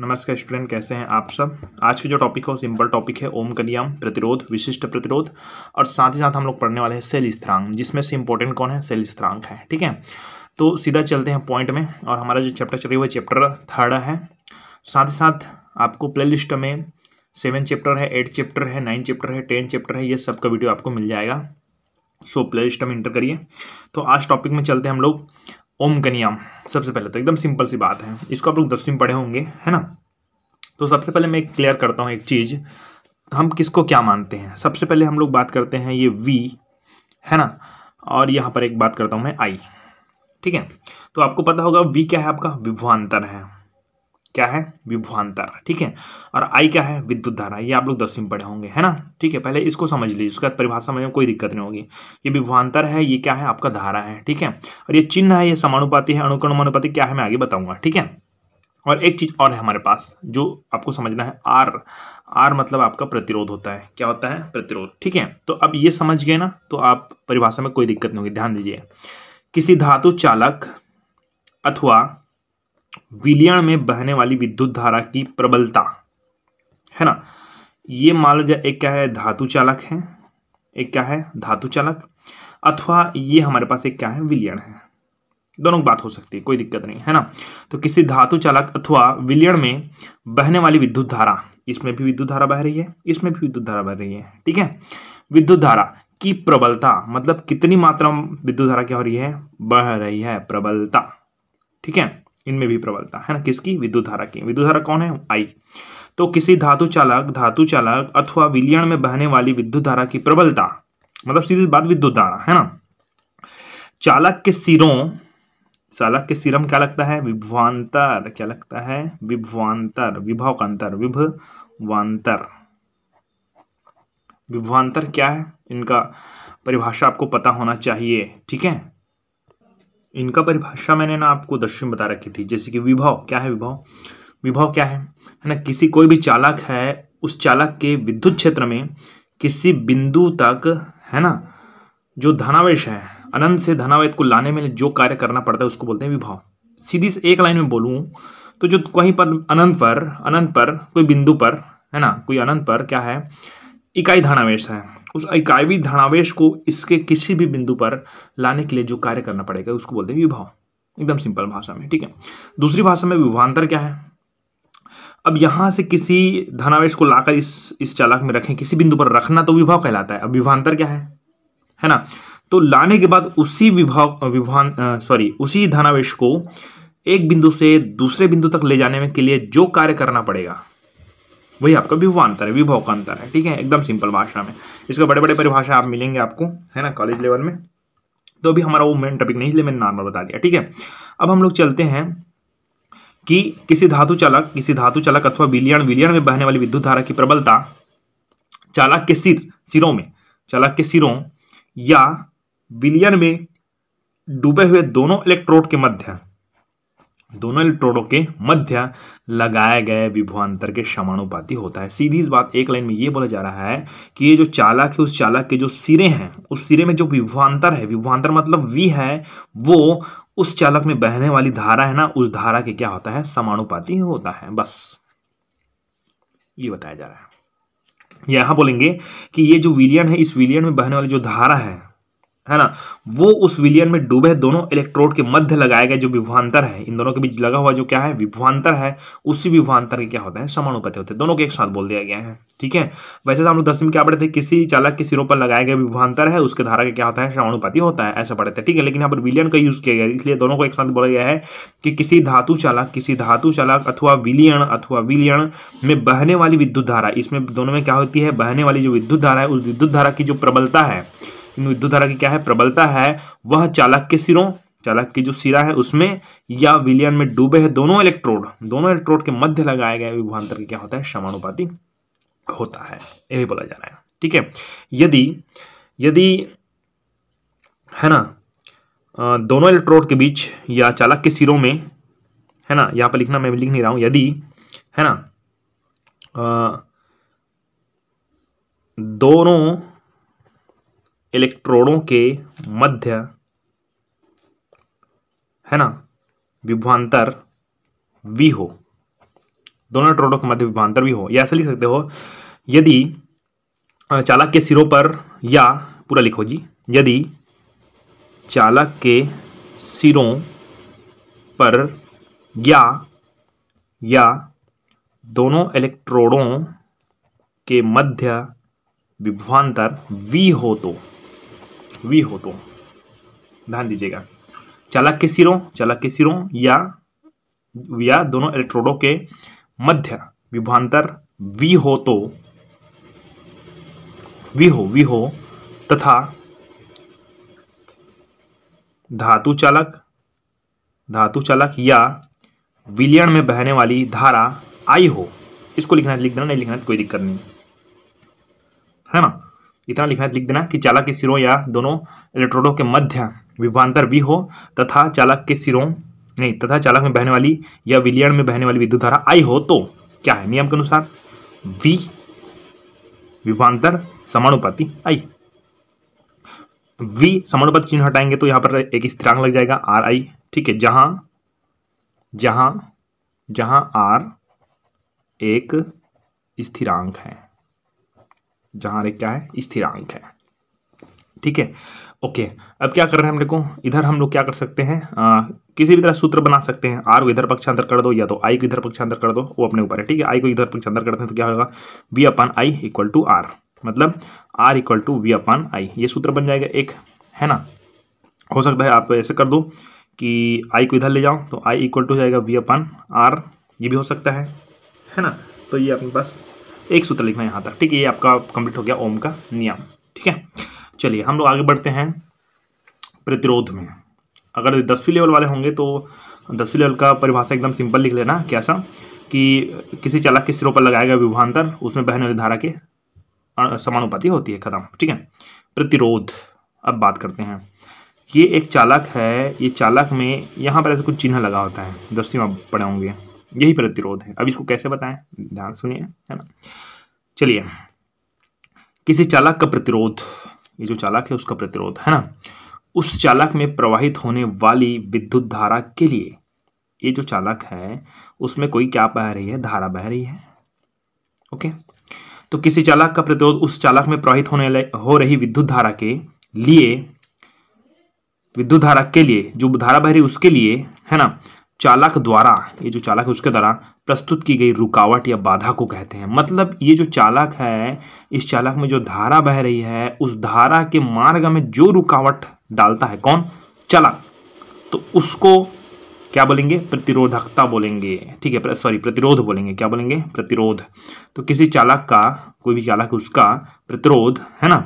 नमस्कार स्टूडेंट कैसे हैं आप सब आज के जो टॉपिक है वो सिंपल टॉपिक है ओम कलियाम प्रतिरोध विशिष्ट प्रतिरोध और साथ ही साथ हम लोग पढ़ने वाले हैं सेल स्थिरांक जिसमें से इम्पोर्टेंट कौन है सेल स्थिरांक है ठीक है तो सीधा चलते हैं पॉइंट में और हमारा जो चैप्टर चल रही है चैप्टर थर्ड है साथ ही साथ आपको प्ले लिस्ट में सेवन चैप्टर है एट चैप्टर है नाइन चैप्टर है टेन चैप्टर है ये सब का वीडियो आपको मिल जाएगा सो प्ले लिस्ट में इंटर करिए तो आज टॉपिक में चलते हैं हम लोग ओम कनियाम सबसे पहले तो एकदम सिंपल सी बात है इसको आप लोग दसवीं पढ़े होंगे है ना तो सबसे पहले मैं क्लियर करता हूँ एक चीज़ हम किसको क्या मानते हैं सबसे पहले हम लोग बात करते हैं ये वी है ना और यहाँ पर एक बात करता हूँ मैं आई ठीक है तो आपको पता होगा वी क्या है आपका विभवान्तर है क्या है विभवान्तर ठीक है और आई क्या है विद्युत धारा ये आप लोग दसवीं में पढ़े होंगे है ना ठीक है पहले इसको समझ लीजिए उसके बाद परिभाषा में कोई दिक्कत नहीं होगी ये विभवान्तर है ये क्या है आपका धारा है ठीक है और ये चिन्ह है ये समानुपाति है अनुकर्णमानुपाती क्या है मैं आगे बताऊंगा ठीक है और एक चीज़ और है हमारे पास जो आपको समझना है आर आर मतलब आपका प्रतिरोध होता है क्या होता है प्रतिरोध ठीक है तो अब ये समझ गए ना तो आप परिभाषा में कोई दिक्कत नहीं होगी ध्यान दीजिए किसी धातु चालक अथवा विलियन में बहने वाली विद्युत धारा की प्रबलता है ना ये मान लो एक क्या है धातु चालक है एक क्या है धातु चालक अथवा ये हमारे पास एक क्या है विलियन है दोनों बात हो सकती है कोई दिक्कत नहीं है ना तो किसी धातु चालक अथवा विलियन में बहने वाली विद्युत धारा इसमें भी विद्युत धारा बह रही है इसमें भी विद्युत धारा बह रही है ठीक है विद्युत धारा की प्रबलता मतलब कितनी मात्रा में विद्युत धारा क्या हो रही है बह रही है प्रबलता ठीक है इनमें भी प्रबलता है ना किसकी विद्युत धारा की विद्युत धारा कौन है आई तो किसी धातु चालक धातु चालक अथवा विलियन में बहने वाली विद्युत धारा की प्रबलता मतलब सीधी बात विद्युत धारा है ना चालक के सिरों चालक के सिरम क्या लगता है विभवान्तर क्या लगता है विभवान्तर विभव का अंतर विभवान्तर विभवान्तर क्या है इनका परिभाषा आपको पता होना चाहिए ठीक है इनका परिभाषा मैंने ना आपको दृश्य में बता रखी थी जैसे कि विभव क्या है विभव विभव क्या है है ना किसी कोई भी चालक है उस चालक के विद्युत क्षेत्र में किसी बिंदु तक है ना जो धनावेश है अनंत से धनावेश को लाने में जो कार्य करना पड़ता है उसको बोलते हैं विभाव सीधी से एक लाइन में बोलूँ तो जो कहीं पर अनंत पर अनंत पर कोई बिंदु पर है ना कोई अनंत पर क्या है इकाई धनावेश है उस इकाईवी धनावेश को इसके किसी भी बिंदु पर लाने के लिए जो कार्य करना पड़ेगा उसको बोलते हैं विभाव एकदम सिंपल भाषा में ठीक है दूसरी भाषा में विभांतर क्या है अब यहां से किसी धनावेश को लाकर इस इस चालक में रखें किसी बिंदु पर रखना तो विभाव कहलाता है अब विभांतर क्या है है ना तो लाने के बाद उसी विभाव विभान सॉरी उसी धनावेश को एक बिंदु से दूसरे बिंदु तक ले जाने में के लिए जो कार्य करना पड़ेगा वही आपका अंतर है विभव का अंतर है ठीक है एकदम सिंपल भाषा में इसका बड़े बड़े परिभाषा आप मिलेंगे आपको है ना कॉलेज लेवल में तो अभी हमारा वो मेन टॉपिक नहीं इसलिए मैंने नॉर्मल बता दिया ठीक है अब हम लोग चलते हैं कि किसी धातु चालक किसी धातु चालक अथवा विलियन विलियन में बहने वाली विद्युत धारा की प्रबलता चालक के सिर सिरों में चालक के सिरों या विलियन में डूबे हुए दोनों इलेक्ट्रोड के मध्य दोनों इलेक्ट्रोडों के मध्य लगाए गए विभवान्तर के समानुपाती होता है सीधी इस बात एक लाइन में ये बोला जा रहा है कि ये जो चालक है उस चालक के जो सिरे हैं उस सिरे में जो विभवान्तर है विभवान्तर मतलब वी है वो उस चालक में बहने वाली धारा है ना उस धारा के क्या होता है समानुपाती होता है बस ये बताया जा रहा है यहां बोलेंगे कि ये जो विलियन है इस विलियन में बहने वाली जो धारा है है ना वो उस विलियन में डूबे दोनों इलेक्ट्रोड के मध्य लगाए गए जो विभवान्तर है इन दोनों के बीच लगा हुआ जो क्या है विभवान्तर है उसी विभवांतर के क्या होता है समानुपति होते हैं दोनों के एक साथ बोल दिया गया है ठीक है वैसे तो हम लोग दसवीं क्या पढ़े थे किसी चालक के सिरों पर लगाया गया विभवान्तर है उसके धारा का क्या होता है समानुपति होता है ऐसा पढ़े थे ठीक है लेकिन यहाँ पर विलियन का यूज किया गया इसलिए दोनों को एक साथ बोला गया है कि किसी धातु चालक किसी धातु चालक अथवा विलियन अथवा विलियन में बहने वाली विद्युत धारा इसमें दोनों में क्या होती है बहने वाली जो विद्युत धारा है उस विद्युत धारा की जो प्रबलता है इन विद्युत धारा की क्या है प्रबलता है वह चालक के सिरों चालक की जो सिरा है उसमें या विलियन में डूबे हैं दोनों इलेक्ट्रोड दोनों इलेक्ट्रोड के मध्य लगाए गए विभुआंतर क्या होता है समानुपाति होता है यही बोला जा रहा है ठीक है यदि यदि है ना दोनों इलेक्ट्रोड के बीच या चालक के सिरों में है ना यहाँ पर लिखना मैं लिख नहीं रहा हूँ यदि है ना आ, दोनों इलेक्ट्रोडों के मध्य है ना विभवान्तर वी हो दोनों इलेक्ट्रोडों के मध्य विभवान्तर भी हो या ऐसा लिख सकते हो यदि चालक के सिरों पर या पूरा लिखो जी यदि चालक के सिरों पर या या दोनों इलेक्ट्रोडों के मध्य विभवान्तर वी हो तो वी हो तो ध्यान दीजिएगा चालक के सिरों चालक के सिरों या या दोनों इलेक्ट्रोडों के मध्य विभांतर वी हो तो वी हो वी हो तथा धातु चालक धातु चालक या विलियन में बहने वाली धारा आई हो इसको लिखना लिख देना नहीं लिखना तो कोई दिक्कत नहीं है ना इतना लिखना लिख देना कि चालक के सिरों या दोनों इलेक्ट्रोडों के मध्य विभवान्तर वी हो तथा चालक के सिरों नहीं तथा चालक में बहने वाली या विलियन में बहने वाली विद्युत धारा आई हो तो क्या है नियम के अनुसार वी विभवान्तर समानुपाति आई वी समानुपाति चिन्ह हटाएंगे तो यहां पर एक स्थिरांक लग जाएगा आर आई ठीक है जहां जहां जहां आर एक स्थिरांक है जहाँ एक क्या है स्थिरांक है ठीक है ओके अब क्या कर रहे हैं हम लोग को इधर हम लोग क्या कर सकते हैं आ, किसी भी तरह सूत्र बना सकते हैं आर को इधर पक्षांतर कर दो या तो आई को इधर पक्षांतर कर दो वो अपने ऊपर है ठीक है आई को इधर पक्षांतर करते हैं तो क्या होगा V upon I equal to R मतलब R equal to V upon I ये सूत्र बन जाएगा एक है ना हो सकता है आप ऐसे कर दो कि आई को इधर ले जाओ तो आई इक्वल टू हो जाएगा वी अपन आर ये भी हो सकता है है ना तो ये अपने पास एक सूत्र लिखना है यहाँ तक ठीक है ये आपका कंप्लीट हो गया ओम का नियम ठीक है चलिए हम लोग आगे बढ़ते हैं प्रतिरोध में अगर दसवीं लेवल वाले होंगे तो दसवीं लेवल का परिभाषा एकदम सिंपल लिख लेना कैसा कि किसी चालक के सिरों पर लगाया गया विभांतर उसमें बहने वाली धारा के समानुपाति होती है खत्म ठीक है प्रतिरोध अब बात करते हैं ये एक चालक है ये चालक में यहाँ पर ऐसे कुछ चिन्ह लगा होता है दसवीं में पड़े होंगे यही प्रतिरोध है अब इसको कैसे बताएं ध्यान सुनिए है ना चलिए किसी चालक का प्रतिरोध ये जो चालक है उसका प्रतिरोध है ना उस चालक में प्रवाहित होने वाली विद्युत धारा के लिए ये जो चालक है उसमें कोई क्या बह रही है धारा बह रही है ओके तो किसी चालक का प्रतिरोध उस चालक में प्रवाहित होने हो रही विद्युत धारा के लिए विद्युत धारा के लिए जो धारा बह रही उसके लिए है ना चालक द्वारा ये जो चालक है उसके द्वारा प्रस्तुत की गई रुकावट या बाधा को कहते हैं मतलब ये जो चालक है इस चालक में जो धारा बह रही है उस धारा के मार्ग में जो रुकावट डालता है कौन चालक तो उसको क्या बोलेंगे प्रतिरोधकता बोलेंगे ठीक है सॉरी प्रतिरोध बोलेंगे क्या बोलेंगे प्रतिरोध तो किसी चालक का कोई भी चालक उसका प्रतिरोध है ना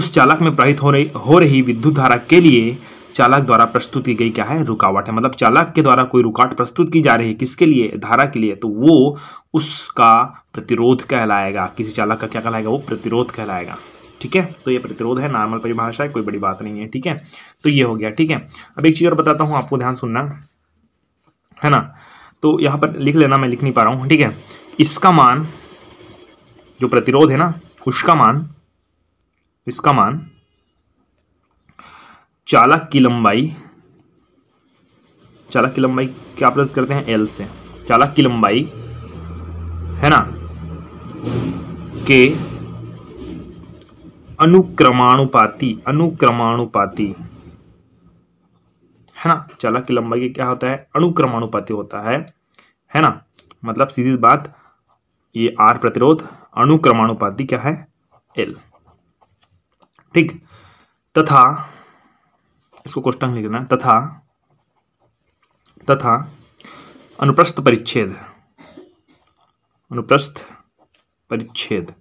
उस चालक में प्रहित हो रही हो रही विद्युत धारा के लिए चालक द्वारा प्रस्तुत की गई क्या है रुकावट है मतलब चालक के द्वारा कोई रुकावट प्रस्तुत की जा रही है किसके लिए धारा के लिए तो वो उसका प्रतिरोध कहलाएगा किसी चालक का क्या कहलाएगा वो प्रतिरोध कहलाएगा ठीक है तो ये प्रतिरोध है नॉर्मल परिभाषा है कोई बड़ी बात नहीं है ठीक है तो ये हो गया ठीक है अब एक चीज़ और बताता हूँ आपको ध्यान सुनना है ना तो यहाँ पर लिख लेना मैं लिख नहीं पा रहा हूँ ठीक है इसका मान जो प्रतिरोध है ना उसका मान इसका मान चालक की लंबाई चालक की लंबाई क्या प्रत करते हैं एल से चालक की लंबाई है ना के अनुक्रमाणुपाती अनुक्रमाणुपाती है ना चालक की लंबाई क्या होता है अनुक्रमाणुपाती होता है है ना मतलब सीधी बात ये आर प्रतिरोध अणुक्रमाणुपाती क्या है एल ठीक तथा इसको कोष्टांग लिख देना तथा तथा अनुप्रस्थ परिच्छेद अनुप्रस्थ परिच्छेद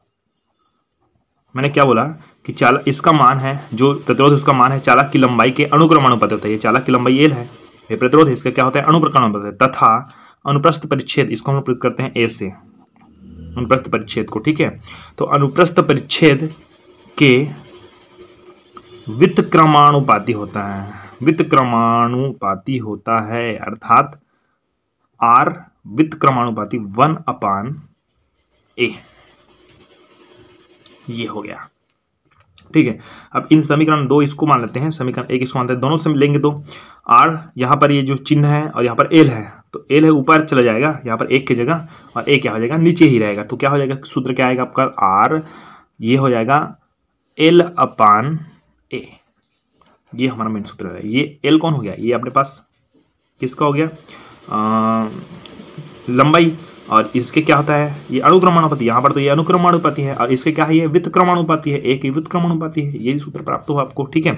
मैंने क्या बोला कि चालक इसका मान है जो प्रतिरोध उसका मान है चालक की लंबाई के अनुक्रमानुपात होता है ये चालक की लंबाई एल है ये प्रतिरोध इसका क्या होता है है तथा अनुप्रस्थ परिच्छेद इसको हम अनुप्रत करते हैं ए से अनुप्रस्थ परिच्छेद को ठीक है तो अनुप्रस्थ परिच्छेद के व्युत्क्रमाणुपाती होता है व्युत्क्रमाणुपाती होता है अर्थात आर व्युत्क्रमाणुपाती वन अपान ए ये हो गया ठीक है अब इन समीकरण दो इसको मान लेते हैं समीकरण एक इसको मानते हैं दोनों से लेंगे तो आर यहां पर ये जो चिन्ह है और यहां पर एल है तो एल है ऊपर चला जाएगा यहां पर एक की जगह और ए क्या हो जाएगा नीचे ही रहेगा तो क्या हो जाएगा सूत्र क्या आएगा आपका आर ये हो जाएगा एल अपान ए ये हमारा मेन सूत्र है ये एल कौन हो गया ये अपने पास किसका हो गया आ, लंबाई और इसके क्या होता है ये अनुक्रमानुपाति यहाँ पर तो ये अनुक्रमानुपाति है और इसके क्या है ये क्रमानुपाति है एक ही क्रमानुपाति है ये सूत्र प्राप्त हो आपको ठीक है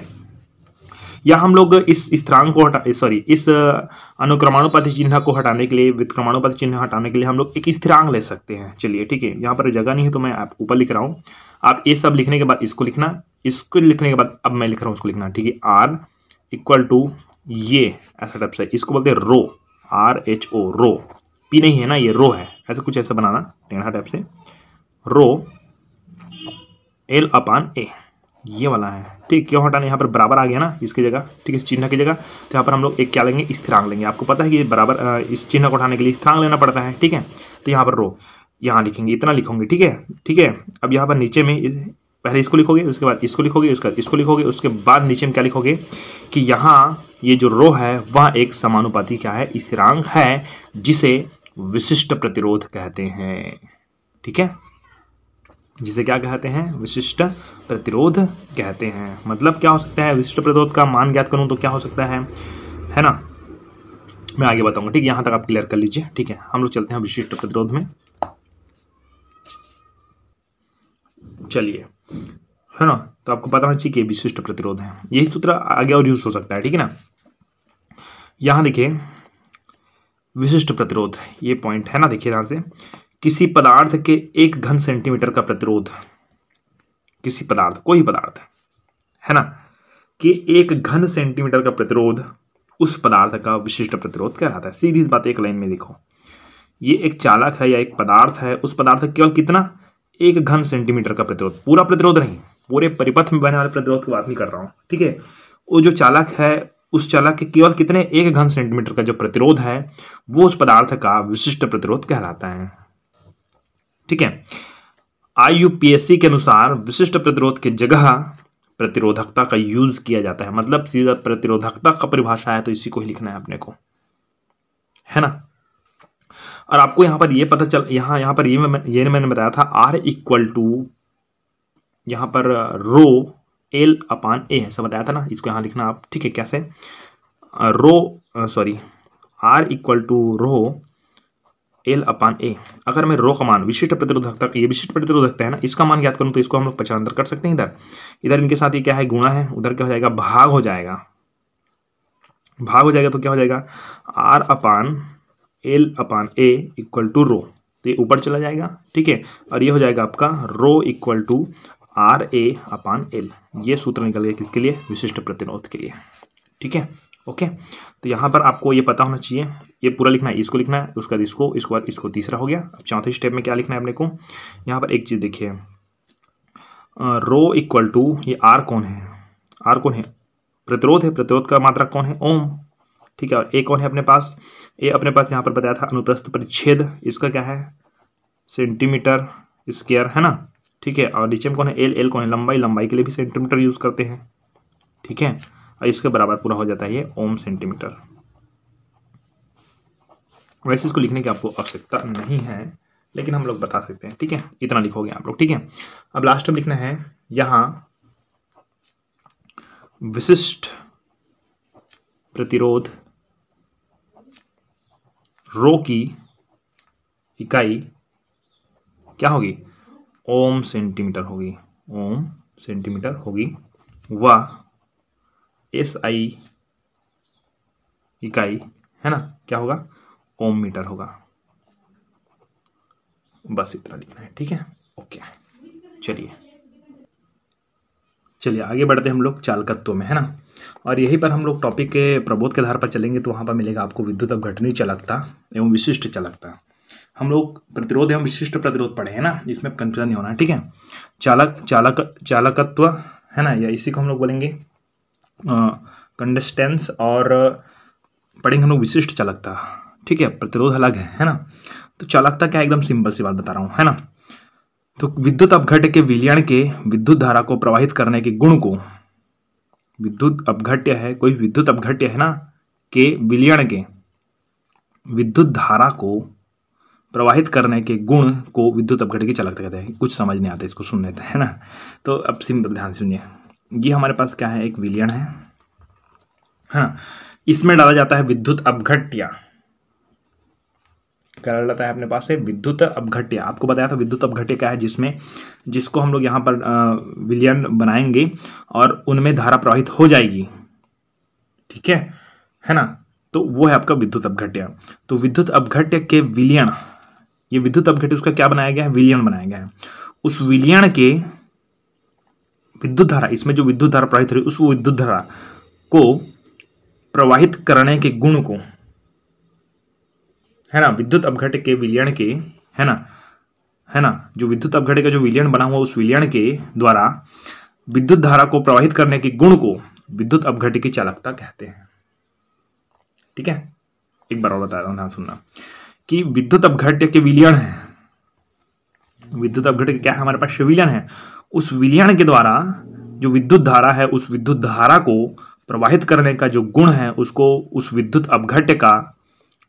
या हम लोग इस स्थिरांक को हटा सॉरी इस अनुक्रमाणुपाती चिन्ह को हटाने के लिए विक्रमाणुपाती चिन्ह हटाने के लिए हम लोग एक स्थिरांक ले सकते हैं चलिए ठीक है यहाँ पर जगह नहीं है तो मैं आप ऊपर लिख रहा हूँ आप ये सब लिखने के बाद इसको लिखना इसको लिखने के बाद अब मैं लिख रहा हूँ उसको लिखना ठीक है आर इक्वल टू ये ऐसा टाइप से इसको बोलते हैं rho R H O rho P नहीं है ना ये रो है ऐसा कुछ ऐसा बनाना टेढ़ा टाइप से रो एल अपान ए ये वाला है ठीक क्यों हटाना यहाँ पर बराबर आ गया ना इसकी जगह ठीक है इस चिन्ह की जगह तो यहाँ पर हम लोग एक क्या लेंगे स्थिरांग लेंगे आपको पता है कि बराबर इस चिन्ह को हटाने के लिए स्थिरांग लेना पड़ता है ठीक है तो यहाँ पर रो यहाँ लिखेंगे इतना लिखोगे ठीक है ठीक है अब यहाँ पर नीचे में पहले इसको लिखोगे उसके बाद इसको लिखोगे उसके बाद इसको लिखोगे उसके बाद नीचे में क्या लिखोगे कि यहाँ ये जो रो है वह एक समानुपाती क्या है स्थिरांग है जिसे विशिष्ट प्रतिरोध कहते हैं ठीक है जिसे क्या कहते हैं विशिष्ट प्रतिरोध कहते हैं मतलब क्या हो सकता है विशिष्ट प्रतिरोध का मान ज्ञात करूँ तो क्या हो सकता है है ना मैं आगे बताऊंगा ठीक है तक आप क्लियर कर लीजिए ठीक है हम लोग चलते हैं विशिष्ट प्रतिरोध में चलिए है ना तो आपको पता होना चाहिए कि विशिष्ट प्रतिरोध है यही सूत्र आगे और यूज हो सकता है ठीक है ना यहां देखिए विशिष्ट प्रतिरोध ये पॉइंट है ना देखिए यहां से किसी पदार्थ के एक घन सेंटीमीटर का प्रतिरोध किसी पदार्थ कोई पदार्थ है ना कि एक घन सेंटीमीटर का प्रतिरोध उस पदार्थ का विशिष्ट प्रतिरोध कहलाता है सीधी बात एक लाइन में देखो ये एक चालक है या एक पदार्थ है उस पदार्थ केवल कितना एक घन सेंटीमीटर का प्रतिरोध पूरा प्रतिरोध नहीं पूरे परिपथ में बने वाले प्रतिरोध की बात नहीं कर रहा हूं ठीक है वो जो चालक है उस चालक के केवल कितने एक घन सेंटीमीटर का जो प्रतिरोध है वो उस पदार्थ का विशिष्ट प्रतिरोध कहलाता है ठीक है सी के अनुसार विशिष्ट प्रतिरोध की जगह प्रतिरोधकता का यूज किया जाता है मतलब सीधा प्रतिरोधकता का परिभाषा है तो इसी को ही लिखना है अपने को है ना और आपको यहां पर यह पता चल यहां यहां पर ये मैं, ये मैंने बताया था आर इक्वल टू यहां पर रो एल अपान ए ऐसा बताया था ना इसको यहां लिखना आप ठीक है कैसे rho sorry R equal to rho L upon A अगर मैं रो का मान विशिष्ट प्रतिरोधकता ये विशिष्ट प्रतिरोधकता है ना इसका मान याद करूँ तो इसको हम लोग पचानतर कर सकते हैं इधर इधर इनके साथ ये क्या है गुणा है उधर क्या हो जाएगा भाग हो जाएगा भाग हो जाएगा तो क्या हो जाएगा R upon L upon A equal to rho तो ये ऊपर चला जाएगा ठीक है और ये हो जाएगा आपका rho equal to R A upon L ये सूत्र निकल गया किसके लिए विशिष्ट प्रतिरोध के लिए ठीक है ओके तो यहाँ पर आपको ये पता होना चाहिए ये पूरा लिखना है इसको लिखना है उसके बाद इसको इसके बाद इसको तीसरा हो गया अब चौथे स्टेप में क्या लिखना है अपने को यहाँ पर एक चीज़ देखिए रो इक्वल टू ये आर कौन है आर कौन है प्रतिरोध है प्रतिरोध का मात्रा कौन है ओम ठीक है और ए कौन है अपने पास ए अपने पास यहाँ पर बताया था अनुप्रस्थ परिच्छेद इसका क्या है सेंटीमीटर स्क्वेयर है ना ठीक है और नीचे में कौन है एल एल कौन है लंबाई लंबाई के लिए भी सेंटीमीटर यूज़ करते हैं ठीक है इसके बराबर पूरा हो जाता है ये ओम सेंटीमीटर वैसे इसको लिखने की आपको आवश्यकता नहीं है लेकिन हम लोग बता सकते हैं ठीक है इतना लिखोगे आप लोग ठीक है अब लास्ट में लिखना है यहां विशिष्ट प्रतिरोध रो की इकाई क्या होगी ओम सेंटीमीटर होगी ओम सेंटीमीटर होगी वह एस आई इकाई है ना क्या होगा ओम मीटर होगा बस इतना लिखना है ठीक है ओके चलिए चलिए आगे बढ़ते हम लोग चालकत्व में है ना और यहीं पर हम लोग टॉपिक के प्रबोध के आधार पर चलेंगे तो वहाँ पर मिलेगा आपको विद्युत अवघटनी चलकता एवं विशिष्ट चलकता हम लोग प्रतिरोध एवं विशिष्ट प्रतिरोध पढ़े हैं ना इसमें कंफ्यूजन नहीं होना ठीक है चालक चालक चालकत्व है ना या इसी को हम लोग बोलेंगे कंडस्टेंस और पढ़ेंगे हम लोग विशिष्ट चालकता ठीक है प्रतिरोध अलग है है ना तो चालकता क्या एकदम सिंपल सी बात बता रहा हूँ है ना तो विद्युत अपघट के विलियन के विद्युत धारा को प्रवाहित करने के गुण को विद्युत अपघट्य है कोई विद्युत अपघट्य है ना के विलियन के विद्युत धारा को प्रवाहित करने के गुण को विद्युत अपघट की चालकता कहते हैं कुछ समझ नहीं आता इसको सुन लेते हैं ना तो अब सिंपल ध्यान सुनिए ये हमारे पास क्या है एक विलियन है हाँ इसमें डाला जाता है विद्युत अपघट्या क्या डाला जाता है अपने पास है विद्युत अपघट्या आपको बताया था विद्युत अपघट्य क्या है जिसमें जिसको हम लोग यहाँ पर विलियन बनाएंगे और उनमें धारा प्रवाहित हो जाएगी ठीक है है ना तो वो है आपका विद्युत अपघट्य तो विद्युत अपघट्य के विलियन ये विद्युत अपघट्य उसका क्या बनाया गया है विलियन बनाया गया है उस विलियन के विद्युत धारा इसमें जो विद्युत धारा प्रवाहित हो रही है उस विद्युत धारा को प्रवाहित करने के गुण को है ना विद्युत अपघट के विलयन के है ना है ना जो विद्युत अपघट का जो विलयन बना हुआ उस विलयन के द्वारा विद्युत धारा को प्रवाहित करने के गुण को विद्युत अपघट की चालकता कहते हैं ठीक है एक बार और बता रहा हूं ध्यान सुनना कि विद्युत अवघट के विलयन है विद्युत अपघट्य क्या है हमारे पास विलयन है उस विलयन के द्वारा जो विद्युत धारा है उस विद्युत धारा को प्रवाहित करने का जो गुण है उसको उस विद्युत अपघट्य का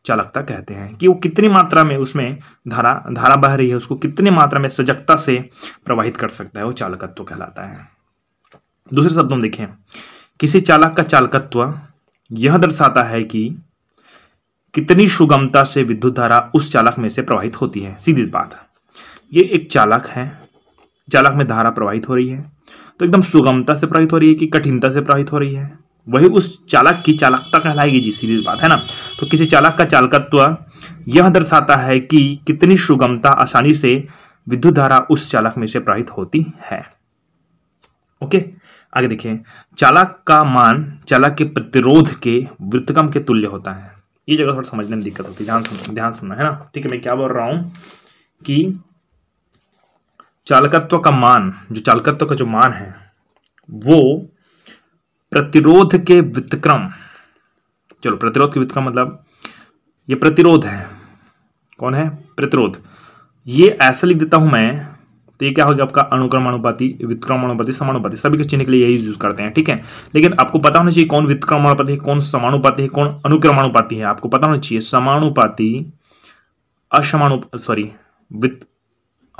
चालकता कहते हैं कि वो कितनी मात्रा में उसमें धारा धारा बह रही है उसको कितनी मात्रा में सजगता से प्रवाहित कर सकता है वो चालकत्व कहलाता है दूसरे शब्दों में देखें किसी चालक का चालकत्व यह दर्शाता है कि कितनी सुगमता से विद्युत धारा उस चालक में से प्रवाहित होती है सीधी बात ये एक चालक है चालक में धारा प्रवाहित हो रही है तो एकदम सुगमता से प्रवाहित हो रही है कि कठिनता से प्रवाहित हो रही है वही उस चालक की चालकता कहलाएगी जी सीधी बात है ना तो किसी चालक का चालकत्व यह दर्शाता है कि कितनी सुगमता आसानी से विद्युत धारा उस चालक में से प्रवाहित होती है ओके आगे देखिए चालक का मान चालक के प्रतिरोध के वृत्तकम के तुल्य होता है ये जगह थोड़ा समझने में दिक्कत होती है ध्यान ध्यान सुनना है ना ठीक है मैं क्या बोल रहा हूँ कि चालकत्व का मान जो चालकत्व का जो मान है वो प्रतिरोध के वितक्रम चलो प्रतिरोध के व्यतक्रम मतलब ये प्रतिरोध है कौन है प्रतिरोध ये ऐसा लिख देता हूं मैं तो ये क्या होगा आपका अनुक्रमानुपाती विक्रमानुपाती समानुपाति सभी के चिन्ह के लिए यही यूज करते हैं ठीक है लेकिन आपको पता होना चाहिए कौन विक्रमानुपाती है कौन समानुपाति है कौन अनुक्रमानुपाती है आपको पता होना चाहिए समानुपाति असमानु सॉरी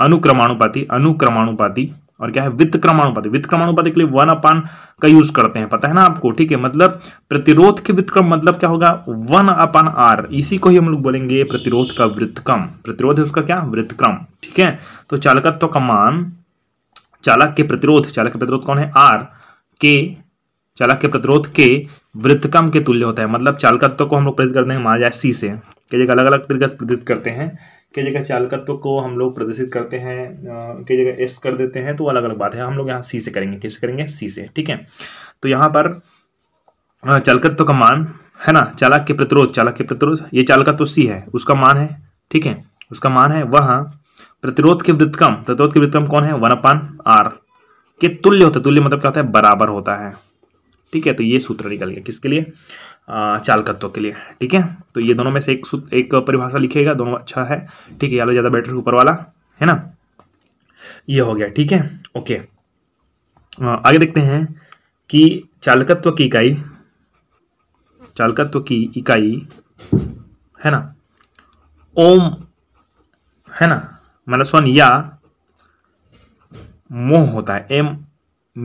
अनुक्रमानुपाति अनुक्रमानुपाति और क्या है वित्त क्रमानुपाति वित्त क्रमानुपाति के लिए वन अपान का यूज करते हैं पता है ना आपको ठीक है मतलब प्रतिरोध के क्रम मतलब क्या होगा वन अपान आर इसी को ही हम लोग बोलेंगे प्रतिरोध का क्रम प्रतिरोध है उसका क्या क्रम ठीक है तो चालकत्व का मान चालक के प्रतिरोध चालक के प्रतिरोध कौन है आर के चालक के प्रतिरोध के वृत्तकम के तुल्य होता है मतलब चालकत्व को हम लोग प्रेरित करते हैं माया जाए सी से कई जगह अलग अलग तरीके से प्रेरित करते हैं कई जगह चालकत्व को हम लोग प्रदर्शित करते हैं कई जगह एस कर देते हैं तो अलग अलग बात है हम लोग यहाँ सी से करेंगे किस करेंगे सी से ठीक है तो यहाँ पर चालकत्व का मान है ना चालक के प्रतिरोध चालक के प्रतिरोध ये चालकत्व सी है उसका मान है ठीक है उसका मान है वह प्रतिरोध के वृत्तकम प्रतिरोध के वृत्तकम कौन है वन अपान आर के तुल्य होता है तुल्य मतलब क्या होता है बराबर होता है ठीक है तो ये सूत्र निकल गया किसके लिए चालकत्व के लिए ठीक है तो ये दोनों में से एक एक परिभाषा लिखिएगा दोनों अच्छा है ठीक है यालो ज़्यादा बेटर ऊपर वाला है ना ये हो गया ठीक है ओके आगे देखते हैं कि चालकत्व की इकाई चालकत्व की इकाई है ना ओम है ना माइनस मतलब वन या मोह होता है एम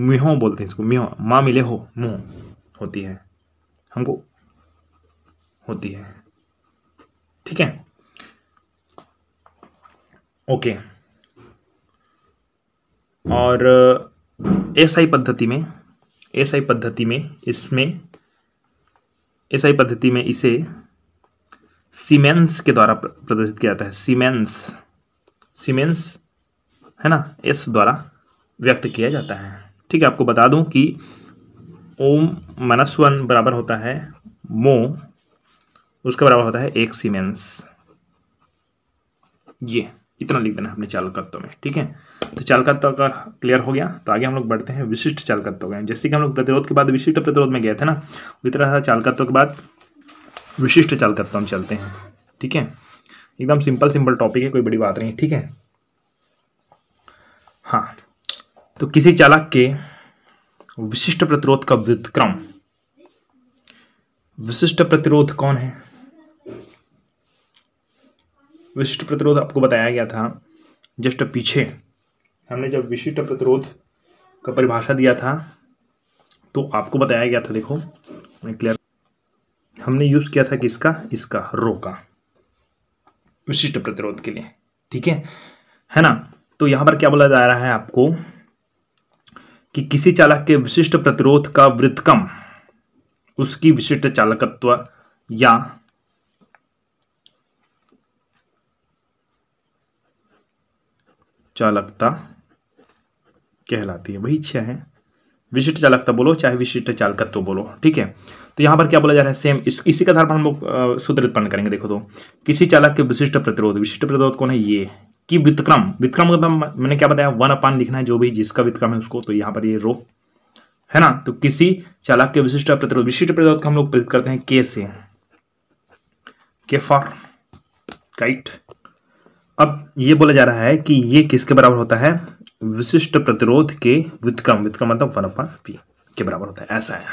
मिहो बोलते हैं इसको मिहो माँ मिले हो मोह होती है हमको होती है ठीक है ओके और एसआई पद्धति में एसआई पद्धति में इसमें एसआई पद्धति में इसे सीमेंस के द्वारा प्रदर्शित किया जाता है सीमेंस सीमेंस है ना एस द्वारा व्यक्त किया जाता है ठीक है आपको बता दूं कि ओम मनस्वन वन बराबर होता है मो उसके बराबर होता है एक सीमेंस ये इतना लिख देना है अपने चालकत्व में ठीक है तो चालकत्व का क्लियर हो गया तो आगे हम लोग बढ़ते हैं विशिष्ट चालकत्व के जैसे कि हम लोग प्रतिरोध के बाद विशिष्ट प्रतिरोध में गए थे ना उसी तरह चालकत्व के बाद विशिष्ट चालकत्व में चलते हैं ठीक है एकदम सिंपल सिंपल टॉपिक है कोई बड़ी बात नहीं ठीक है हाँ तो किसी चालक के विशिष्ट प्रतिरोध का व्युतक्रम विशिष्ट प्रतिरोध कौन है विशिष्ट प्रतिरोध आपको बताया गया था जस्ट पीछे हमने जब विशिष्ट प्रतिरोध का परिभाषा दिया था तो आपको बताया गया था देखो मैं क्लियर हमने यूज़ किया था किसका इसका रो का विशिष्ट प्रतिरोध के लिए ठीक है है ना तो यहां पर क्या बोला जा रहा है आपको कि किसी चालक के विशिष्ट प्रतिरोध का वृत्तकम उसकी विशिष्ट चालकत्व या चालकता कहलाती है वही छह है विशिष्ट चालकता बोलो चाहे विशिष्ट चालकत्व तो बोलो ठीक है तो यहाँ पर क्या बोला जा रहा है सेम इस इसी के आधार पर हम लोग सूत्र उत्पन्न करेंगे देखो तो किसी चालक के विशिष्ट प्रतिरोध विशिष्ट प्रतिरोध कौन है ये कि विक्रम विक्रम का तो मैंने क्या बताया वन अपान लिखना है जो भी जिसका विक्रम है उसको तो यहाँ पर ये रो है ना तो किसी चालक के विशिष्ट प्रतिरोध विशिष्ट प्रतिरोध का हम लोग प्रेरित करते हैं के से के फॉर काइट अब ये बोला जा रहा है कि ये किसके बराबर होता है विशिष्ट प्रतिरोध के व्युतकम व्युतकम मतलब वन अपन पी के बराबर होता है ऐसा है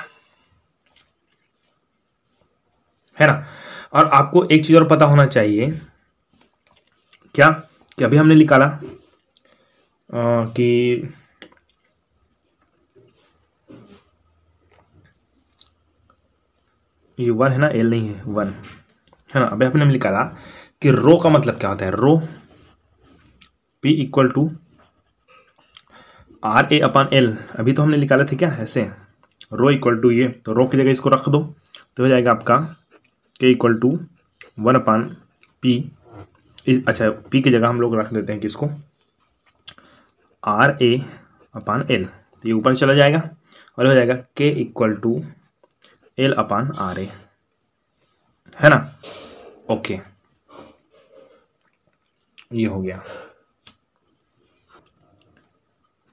है ना और आपको एक चीज़ और पता होना चाहिए क्या कि अभी हमने निकाला कि ये वन है ना एल नहीं है वन है ना अभी हमने निकाला कि रो का मतलब क्या होता है rho P equal to R A upon L अभी तो हमने निकाले थे क्या ऐसे रो इक्वल टू ये तो रो की जगह इसको रख दो तो हो जाएगा आपका K equal to one upon P अच्छा पी की जगह हम लोग रख देते हैं किसको आर ए अपान एल तो ये ऊपर चला जाएगा और हो जाएगा K equal to L upon R A है ना ओके ये हो गया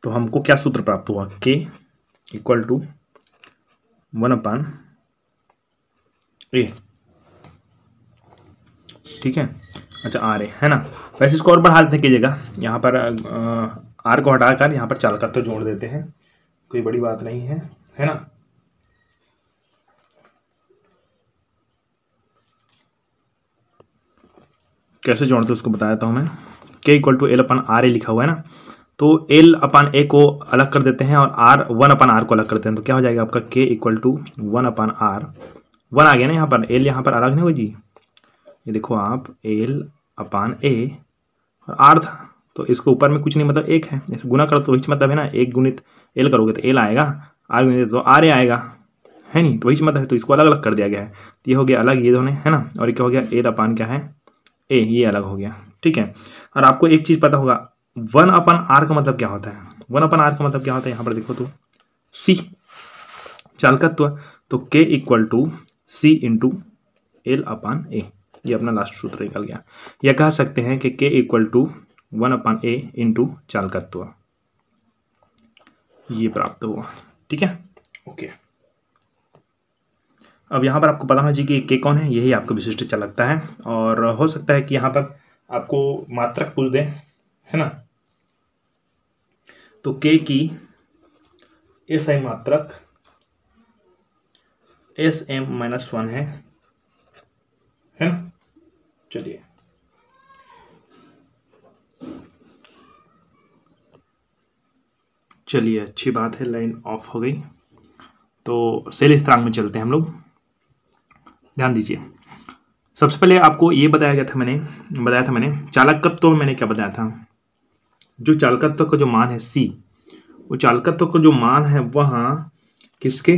तो हमको क्या सूत्र प्राप्त हुआ K equal to one upon A ठीक है अच्छा आर ए है ना वैसे इसको और बढ़ा देते कीजिएगा यहाँ पर आर को हटाकर यहाँ पर चालकत्व जोड़ देते हैं कोई बड़ी बात नहीं है है ना कैसे जोड़ते हैं उसको देता हूँ मैं K equal to L upon R A लिखा हुआ है ना तो एल अपन ए को अलग कर देते हैं और आर वन अपन आर को अलग करते हैं तो क्या हो जाएगा आपका K equal to one upon R one आ गया ना यहाँ पर एल यहाँ पर अलग नहीं होगी ये देखो आप एल अपान ए और आर था तो इसको ऊपर में कुछ नहीं मतलब एक है गुना करो तो वही मतलब है ना एक गुणित एल करोगे तो एल आएगा आर गुणित तो आर ए आएगा है नहीं तो वही मतलब है तो इसको अलग अलग कर दिया गया है तो ये हो गया अलग ये दोनों है ना और क्या हो गया एल अपान क्या है ए ये अलग हो गया ठीक है और आपको एक चीज़ पता होगा वन अपन आर का मतलब क्या होता है वन अपन आर का मतलब क्या होता है यहाँ पर देखो तो सी चालकत्व तो K equal to C into L upon A ये अपना लास्ट सूत्र निकल गया या कह सकते हैं कि K equal to one upon A into चालकत्व ये प्राप्त हुआ ठीक है ओके okay. अब यहाँ पर आपको पता होना चाहिए कि के कौन है यही आपको विशिष्ट अच्छा लगता है और हो सकता है कि यहाँ पर आपको मात्रक पूछ दें है ना तो के की एस आई मात्रक एस एम माइनस वन है है ना चलिए चलिए अच्छी बात है लाइन ऑफ हो गई तो सेल स्थान में चलते हैं हम लोग ध्यान दीजिए सबसे पहले आपको ये बताया गया था मैंने बताया था मैंने चालकत्व में मैंने क्या बताया था जो चालकत्व का जो मान है सी वो चालकत्व का जो मान है वह किसके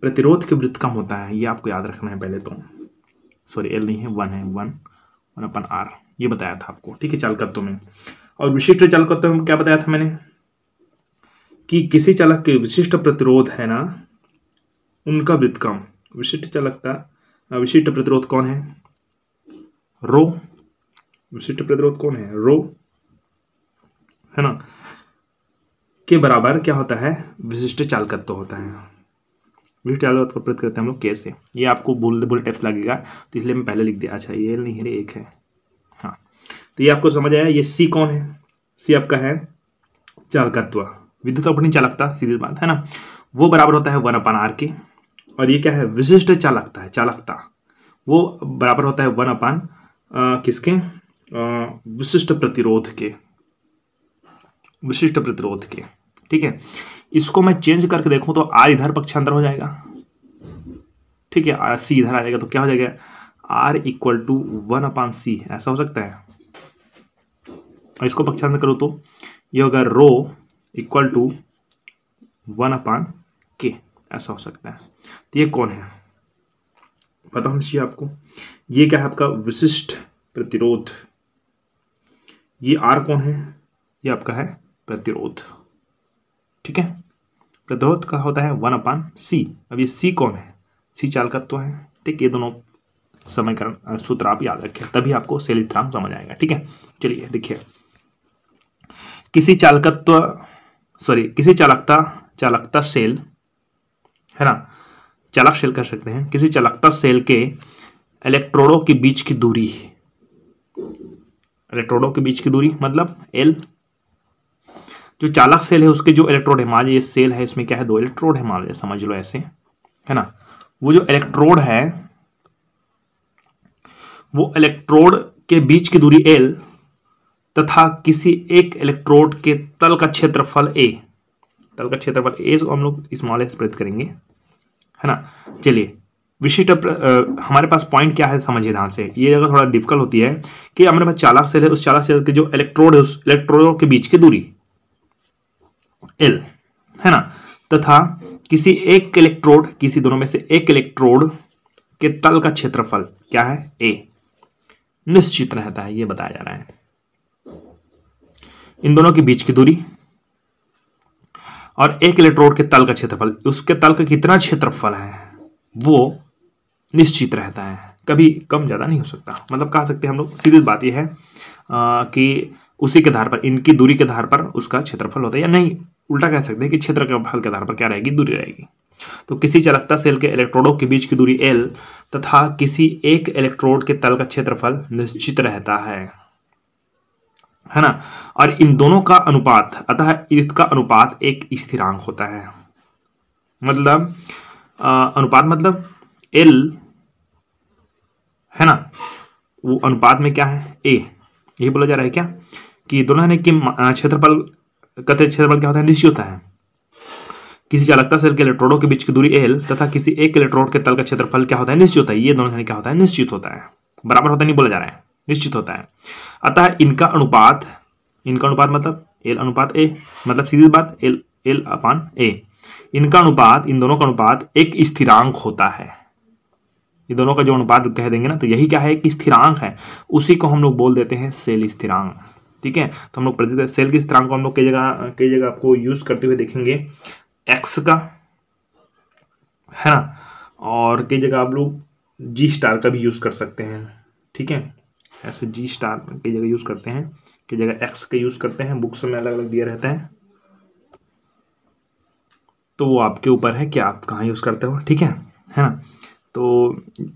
प्रतिरोध के वृत्त कम होता है ये आपको याद रखना है पहले तो सॉरी एल नहीं है वन है वन वन अपन आर ये बताया था आपको ठीक है चालकत्व में और विशिष्ट चालकत्व में क्या बताया था मैंने कि किसी चालक के विशिष्ट प्रतिरोध है ना उनका वृत्त कम विशिष्ट चालकता विशिष्ट प्रतिरोध कौन है रो विशिष्ट प्रतिरोध कौन है रो है ना के बराबर क्या होता है विशिष्ट चालकत्व होता है विशिष्ट चालकत्व प्रत करते हैं हम लोग के ये आपको बोल बोल टेप्स लगेगा तो इसलिए मैं पहले लिख दिया अच्छा ये नहीं है एक है हाँ तो ये आपको समझ आया ये सी कौन है सी आपका है चालकत्व विद्युत अपनी चालकता सीधी बात है ना वो बराबर होता है वन अपन आर के और ये क्या है विशिष्ट चालकता है चालकता वो बराबर होता है वन अपान किसके विशिष्ट प्रतिरोध के विशिष्ट प्रतिरोध के ठीक है इसको मैं चेंज करके देखूं तो आर इधर पक्षांतर हो जाएगा ठीक है आर सी इधर आ जाएगा तो क्या हो जाएगा R equal to one upon C ऐसा हो सकता है और इसको पक्षांतर करो तो ये होगा rho equal to one upon K ऐसा हो सकता है तो ये कौन है पता होना चाहिए आपको ये क्या है आपका विशिष्ट प्रतिरोध ये आर कौन है ये आपका है प्रतिरोध ठीक है प्रतिरोध का होता है वन अपान सी अब ये सी कौन है सी चालकत्व तो है ठीक ये दोनों समीकरण सूत्र आप याद रखें तभी आपको सेलिथ्राम समझ आएगा ठीक है चलिए देखिए किसी चालकत्व सॉरी किसी चालकता चालकता सेल है ना चालक सेल कह सकते हैं किसी चालकता सेल के इलेक्ट्रोडों के बीच की दूरी इलेक्ट्रोडों के बीच की दूरी मतलब एल जो चालक सेल है उसके जो इलेक्ट्रोड है मान लीजिए सेल है इसमें क्या है दो इलेक्ट्रोड है मान लीजिए समझ लो ऐसे है ना वो जो इलेक्ट्रोड है वो इलेक्ट्रोड के बीच की दूरी एल तथा किसी एक इलेक्ट्रोड के तल का क्षेत्रफल ए तल का क्षेत्रफल ए हम लोग स्मॉल एस प्रेत करेंगे है ना चलिए विशिष्ट हमारे पास पॉइंट क्या है समझिए ध्यान से ये जगह थोड़ा डिफिकल्ट होती है कि हमारे पास चालक सेल है उस चालक सेल के जो इलेक्ट्रोड है उस इलेक्ट्रोड के बीच की दूरी एल है ना तथा किसी एक इलेक्ट्रोड किसी दोनों में से एक इलेक्ट्रोड के तल का क्षेत्रफल क्या है ए निश्चित रहता है ये बताया जा रहा है इन दोनों के बीच की दूरी और एक इलेक्ट्रोड के तल का क्षेत्रफल उसके तल का कितना क्षेत्रफल है वो निश्चित रहता है कभी कम ज़्यादा नहीं हो सकता मतलब कह सकते हैं हम लोग सीधी बात यह है आ, कि उसी के आधार पर इनकी दूरी के आधार पर उसका क्षेत्रफल होता है या नहीं उल्टा कह सकते हैं कि क्षेत्र के फल के आधार पर क्या रहेगी दूरी रहेगी तो किसी चलकता सेल के इलेक्ट्रोडों के बीच की दूरी एल तथा किसी एक इलेक्ट्रोड के तल का क्षेत्रफल निश्चित रहता है है ना और इन दोनों का अनुपात अतः इसका अनुपात एक स्थिरांक होता है मतलब आ, अनुपात मतलब एल है ना वो अनुपात में क्या है ए यही बोला जा रहा है क्या कि दोनों है कि क्षेत्रफल कथित क्षेत्रफल क्या होता है निश्चित होता है किसी चालकता सेल के इलेक्ट्रोडों के बीच की दूरी एल तथा किसी एक इलेक्ट्रोड के तल का क्षेत्रफल क्या होता है निश्चित होता है ये दोनों क्या होता है निश्चित होता है बराबर होता नहीं बोला जा रहा है निश्चित होता है अतः इनका अनुपात इनका अनुपात मतलब एल अनुपात ए मतलब सीधी बात एल एल अपान ए इनका अनुपात इन दोनों का अनुपात एक स्थिरांक होता है ये दोनों का जो अनुपात कह देंगे ना तो यही क्या है एक स्थिरांक है उसी को हम लोग बोल देते हैं सेल स्थिरांक ठीक है तो हम लोग प्रतिदिन सेल के स्थिरांक को हम लोग कई जगह कई जगह आपको यूज करते हुए देखेंगे एक्स का है ना और कई जगह आप लोग जी स्टार का भी यूज कर सकते हैं ठीक है ऐसे जी स्टार की जगह यूज़ करते हैं की जगह एक्स का यूज़ करते हैं बुक्स में अलग अलग दिया रहता है तो वो आपके ऊपर है कि आप कहाँ यूज़ करते हो ठीक है है ना तो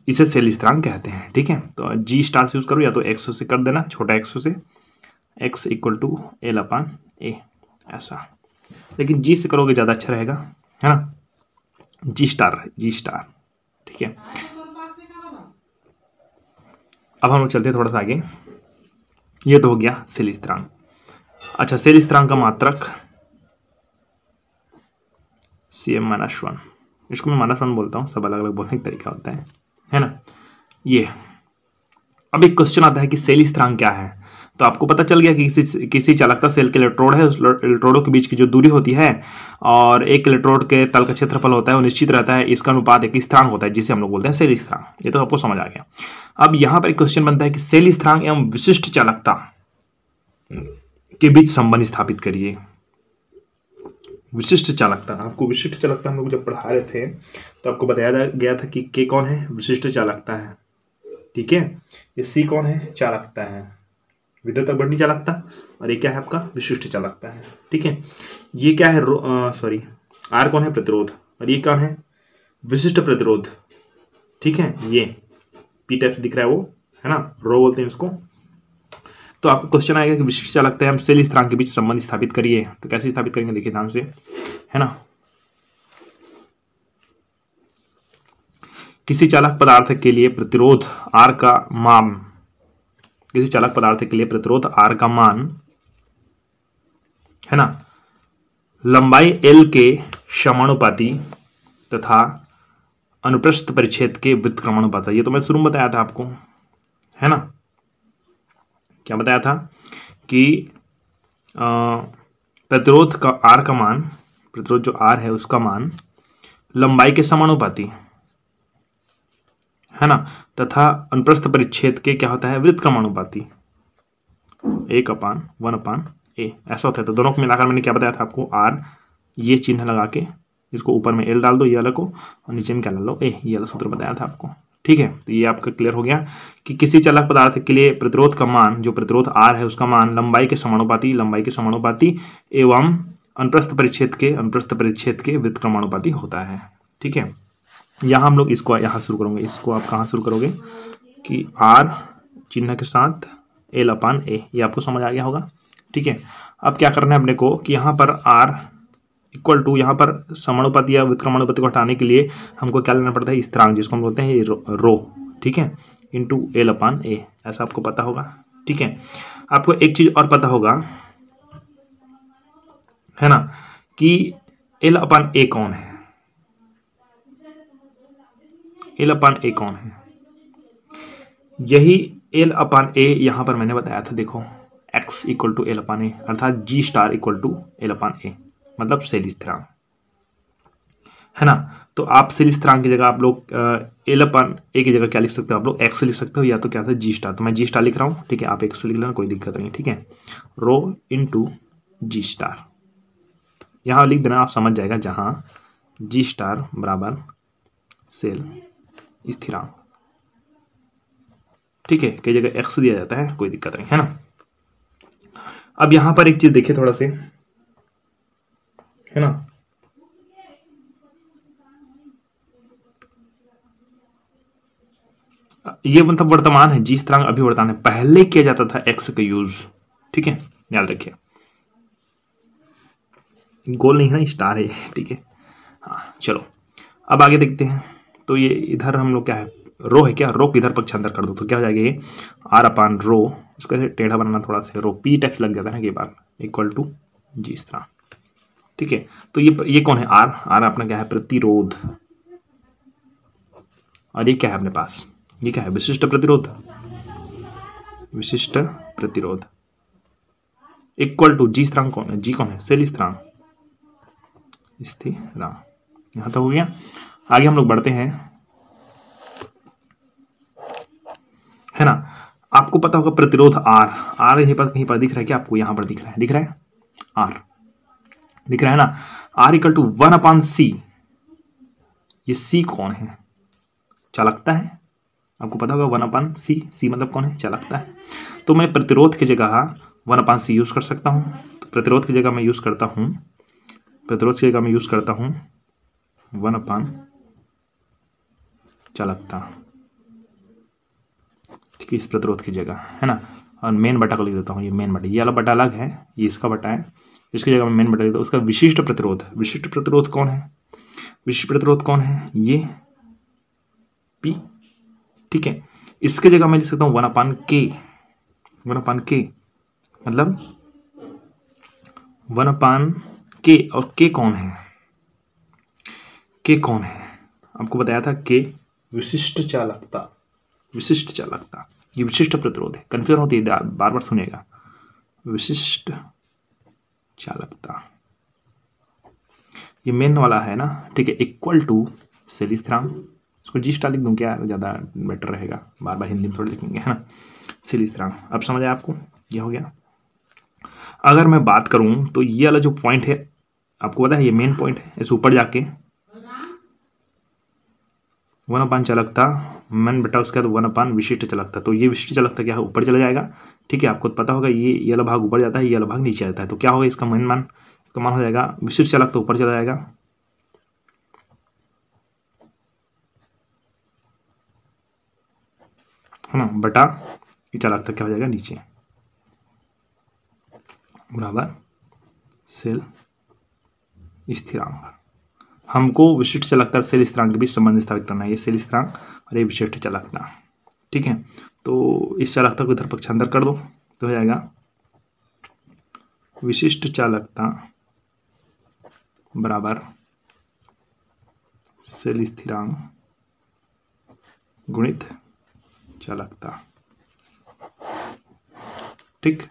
इसे सेल स्थान कहते हैं ठीक है तो जी स्टार से यूज़ करो या तो एक्सो से कर देना छोटा एक्सो से X equal to L upon A ऐसा लेकिन जी से करोगे ज़्यादा अच्छा रहेगा है ना जी स्टार जी स्टार ठीक है अब हम लोग चलते हैं थोड़ा सा आगे ये तो हो गया सेल स्थिरांक अच्छा सेल का मात्रक सी एम माइनस वन इसको मैं माइनस वन बोलता हूँ सब अलग अलग बोलने का तरीका होता है है ना ये अब एक क्वेश्चन आता है कि सेल स्त्रांग क्या है तो आपको पता चल गया कि किसी किसी चालकता सेल के इलेक्ट्रोड है उस इलेक्ट्रोडों के बीच की जो दूरी होती है और एक इलेक्ट्रोड के तल का क्षेत्रफल होता है वो निश्चित रहता है इसका अनुपात एक स्थान होता है जिसे हम लोग बोलते हैं सेल स्थान ये तो आपको समझ आ गया अब यहाँ पर एक क्वेश्चन बनता है कि सेल स्थान एवं विशिष्ट चालकता के बीच संबंध स्थापित करिए विशिष्ट चालकता आपको विशिष्ट चालकता हम लोग जब पढ़ा रहे थे तो आपको बताया गया था कि के कौन है विशिष्ट चालकता है ठीक है ये सी कौन है चालकता है विद्युत तक चालकता और ये क्या है आपका विशिष्ट चालकता है ठीक है ये क्या है सॉरी आर कौन है प्रतिरोध और ये कौन है विशिष्ट प्रतिरोध ठीक है ये पी टाइप दिख रहा है वो है ना रो बोलते हैं उसको तो आपको क्वेश्चन आएगा कि विशिष्ट चालकता है हम सेल स्थिरांक के बीच संबंध स्थापित करिए तो कैसे स्थापित करेंगे देखिए ध्यान से है ना किसी चालक पदार्थ के लिए प्रतिरोध आर का माम किसी चालक पदार्थ के लिए प्रतिरोध आर का मान है ना लंबाई एल के समानुपाती तथा अनुप्रस्थ परिच्छेद के व्युत्क्रमणुपात ये तो मैं शुरू में बताया था आपको है ना क्या बताया था कि प्रतिरोध का आर का मान प्रतिरोध जो आर है उसका मान लंबाई के समानुपाती है ना तथा अनुप्रस्थ परिच्छेद के क्या होता है वृत्त क्रमानुपाती एक अपान वन अपान ए ऐसा होता है तो दोनों को मिलाकर मैंने क्या बताया था आपको आर ये चिन्ह लगा के इसको ऊपर में एल डाल दो ये अलग को और नीचे में क्या डाल दो ए ये अलग सूत्र बताया था आपको ठीक है तो ये आपका क्लियर हो गया कि किसी चालक पदार्थ के लिए प्रतिरोध का मान जो प्रतिरोध आर है उसका मान लंबाई के समानुपाती लंबाई के समानुपाती एवं अनुप्रस्थ परिच्छेद के अनुप्रस्थ परिच्छेद के वृत्त क्रमानुपाती होता है ठीक है यहाँ हम लोग इसको यहाँ शुरू करोगे इसको आप कहाँ शुरू करोगे कि आर चिन्ह के साथ एल अपान ए ये आपको समझ आ गया होगा ठीक है अब क्या करना है अपने को कि यहाँ पर आर इक्वल टू यहाँ पर समणुपति या विक्रमणुपति को हटाने के लिए हमको क्या लेना पड़ता है स्त्रांग जिसको हम बोलते हैं रो, रो ठीक है इंटू एल अपान ए ऐसा आपको पता होगा ठीक है आपको एक चीज़ और पता होगा है ना कि एल अपान ए कौन है एल अपान ए कौन है यही एल अपान ए यहाँ पर मैंने बताया था देखो X equal to L upon A अर्थात G star equal to L upon A मतलब सेल स्थिरांक है ना तो आप सेल स्थिरांक की जगह आप लोग एल अपान ए की जगह क्या लिख सकते हो आप लोग एक्स लिख सकते हो या तो क्या था जी स्टार तो मैं जी स्टार लिख रहा हूँ ठीक है आप एक्स लिख लेना कोई दिक्कत नहीं ठीक है रो इन टू जी स्टार यहाँ लिख देना आप समझ जाएगा जहाँ जी स्टार बराबर सेल स्थिरांक ठीक है कई जगह एक्स दिया जाता है कोई दिक्कत नहीं है ना अब यहां पर एक चीज देखिए थोड़ा से है ना ये मतलब वर्तमान है जिस तरह अभी वर्तमान है पहले किया जाता था एक्स का यूज ठीक है याद रखिए गोल नहीं है ना स्टार है ठीक है हाँ चलो अब आगे देखते हैं तो ये इधर हम लोग क्या है रो है क्या रो किधर पक्षांतर कर दो तो क्या हो जाएगा ये आर अपान रो इसको ऐसे टेढ़ा बनाना थोड़ा सा रो पी टैक्स लग जाता है ना कई बार इक्वल टू जी इस तरह ठीक है तो ये ये कौन है आर आर अपना क्या है प्रतिरोध और ये क्या है अपने पास ये क्या है विशिष्ट प्रतिरोध विशिष्ट प्रतिरोध इक्वल टू जी स्थिरांक कौन है जी कौन है सेल स्थिरांक स्थिरांक यहां तक हो गया आगे हम लोग बढ़ते हैं है ना आपको पता होगा प्रतिरोध आर आर यहीं पर कहीं पर दिख रहा है क्या आपको यहां पर दिख रहा है दिख रहा है आर दिख रहा है ना R equal to one upon C ये सी कौन है चलकता है आपको पता होगा वन अपान सी सी मतलब कौन है चलकता है तो मैं प्रतिरोध की जगह वन अपान सी यूज़ कर सकता हूं तो प्रतिरोध की जगह मैं यूज़ करता हूं प्रतिरोध की जगह मैं यूज़ करता हूं वन अपान चालकता अच्छा ठीक है इस प्रतिरोध की जगह है ना और मेन बटा को लिख देता हूँ ये मेन बटा ये वाला बटा अलग है ये इसका बटा है इसकी जगह मैं मेन बटा लिखता हूँ उसका विशिष्ट प्रतिरोध विशिष्ट प्रतिरोध कौन है विशिष्ट प्रतिरोध कौन है ये पी ठीक है इसके जगह मैं लिख सकता हूँ वन अपान के वन अपान के मतलब वन अपान के और के कौन है के कौन है आपको बताया था के विशिष्ट चालकता विशिष्ट चालकता ये विशिष्ट प्रतिरोध है कन्फ्यूजन होती है बार बार सुनेगा विशिष्ट चालकता ये मेन वाला है ना ठीक है इक्वल टू सीरीज थ्राम इसको जी स्टार लिख दूँ क्या ज़्यादा बेटर रहेगा बार बार हिंदी में थोड़ी लिखेंगे है ना सीरीज थ्राम अब समझ आया आपको ये हो गया अगर मैं बात करूँ तो ये वाला जो पॉइंट है आपको पता है ये मेन पॉइंट है इस ऊपर जाके वन अपान चलकता मन बेटा उसके बाद वन अपान विशिष्ट चलकता तो ये विशिष्ट चलकता क्या है ऊपर चला जाएगा ठीक है आपको पता होगा ये यला भाग ऊपर जाता है यला भाग नीचे आता है तो क्या होगा इसका मन मान इसका मान हो जाएगा विशिष्ट चलक तो ऊपर चला जाएगा है ना बटा ये चलक क्या हो जाएगा नीचे बराबर सेल स्थिरांक हमको विशिष्ट चलकता शैल स्थिरांक के बीच संबंध स्थापित करना है ये शैल स्थिरांक और ये विशिष्ट चलकता ठीक है तो इस चालकता को इधर पक्षांतर कर दो तो हो जाएगा विशिष्ट चालकता बराबर शैल स्थिरांक गुणित चालकता ठीक